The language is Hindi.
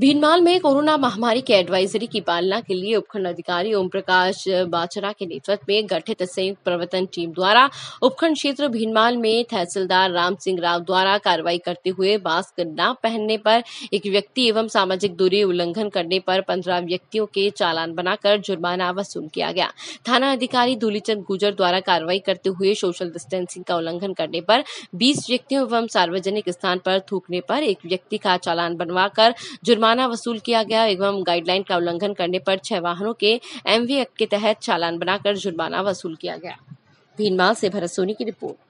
भीनमाल में कोरोना महामारी के एडवाइजरी की पालना के लिए उपखंड अधिकारी ओम प्रकाश बाचरा के नेतृत्व में गठित संयुक्त प्रवर्तन टीम द्वारा उपखंड क्षेत्र भीनमाल में तहसीलदार राम सिंह राव द्वारा कार्रवाई करते हुए मास्क न पहनने पर एक व्यक्ति एवं सामाजिक दूरी उल्लंघन करने पर पंद्रह व्यक्तियों के चालान बनाकर जुर्माना वसूल किया गया थाना अधिकारी धूलीचंद गुजर द्वारा कार्रवाई करते हुए सोशल डिस्टेंसिंग का उल्लंघन करने पर बीस व्यक्तियों एवं सार्वजनिक स्थान पर थूकने पर एक व्यक्ति का चालान बनवाकर जुर्माना जुर्माना वसूल किया गया एवं गाइडलाइन का उल्लंघन करने पर छह वाहनों के एमवी एक्ट के तहत चालान बनाकर जुर्माना वसूल किया गया भीनमाल से भरत सोनी की रिपोर्ट